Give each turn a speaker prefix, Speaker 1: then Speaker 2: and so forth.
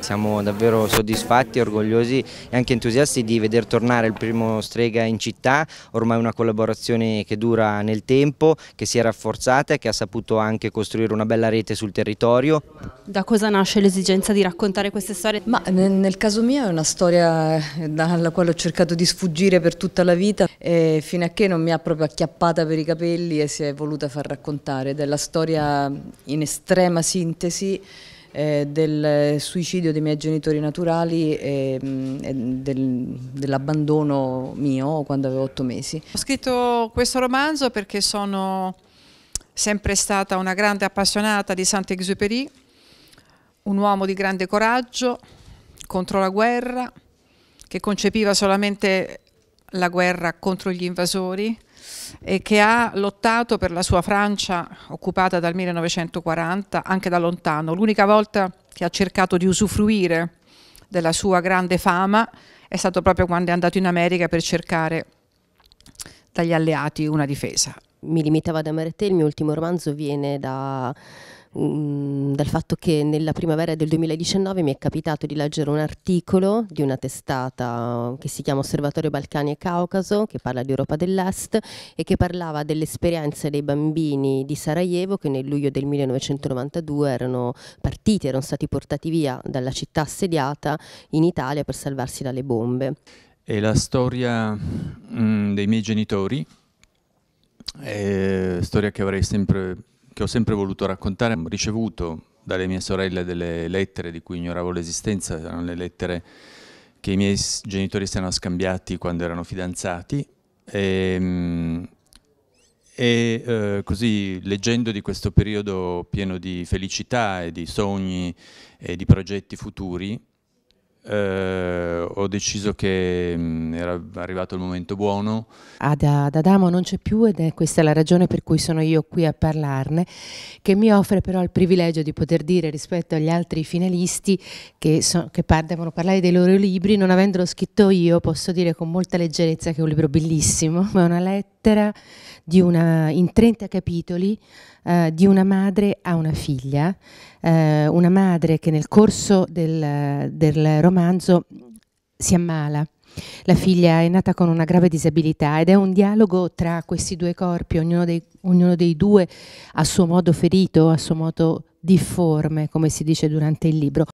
Speaker 1: Siamo davvero soddisfatti, orgogliosi e anche entusiasti di veder tornare il primo Strega in città, ormai una collaborazione che dura nel tempo, che si è rafforzata e che ha saputo anche costruire una bella rete sul territorio.
Speaker 2: Da cosa nasce l'esigenza di raccontare queste storie? Ma eh, nel caso mio è una storia eh, dalla quale ho cercato di sfuggire per tutta la vita e fino a che non mi ha proprio acchiappata per i capelli e si è voluta far raccontare Ed è la storia in estrema sintesi eh, del suicidio dei miei genitori naturali e, mm, e del, dell'abbandono mio quando avevo otto mesi. Ho
Speaker 3: scritto questo romanzo perché sono sempre stata una grande appassionata di Saint-Exupéry, un uomo di grande coraggio contro la guerra, che concepiva solamente la guerra contro gli invasori, e che ha lottato per la sua Francia occupata dal 1940 anche da lontano. L'unica volta che ha cercato di usufruire della sua grande fama è stato proprio quando è andato in America per cercare dagli alleati una difesa. Mi limitavo ad amare te, il mio
Speaker 4: ultimo romanzo viene da dal fatto che nella primavera del 2019 mi è capitato di leggere un articolo di una testata che si chiama Osservatorio Balcani e Caucaso, che parla di Europa dell'Est e che parlava dell'esperienza dei bambini di Sarajevo che nel luglio del 1992 erano partiti, erano stati portati via dalla città assediata in Italia per salvarsi dalle bombe.
Speaker 5: È la storia mh, mm, dei miei genitori, è storia che avrei sempre che ho sempre voluto raccontare. Ho ricevuto dalle mie sorelle delle lettere di cui ignoravo l'esistenza, erano le lettere che i miei genitori si erano scambiati quando erano fidanzati e, ehm, e eh, così leggendo di questo periodo pieno di felicità e di sogni e di progetti futuri eh, ho deciso che mh, mm, era arrivato il momento buono.
Speaker 1: Ad, ad Adamo non c'è più ed è questa la ragione per cui sono io qui a parlarne, che mi offre però il privilegio di poter dire rispetto agli altri finalisti che, so, che par- devono parlare dei loro libri, non avendolo scritto io posso dire con molta leggerezza che è un libro bellissimo, è una lettera una, in 30 capitoli eh, di una madre a una figlia, eh, una madre che nel corso del, del romanzo si ammala. La figlia è nata con una grave disabilità ed è un dialogo tra questi due corpi, ognuno dei, ognuno dei due a suo modo ferito, a suo modo difforme, come si dice durante il libro.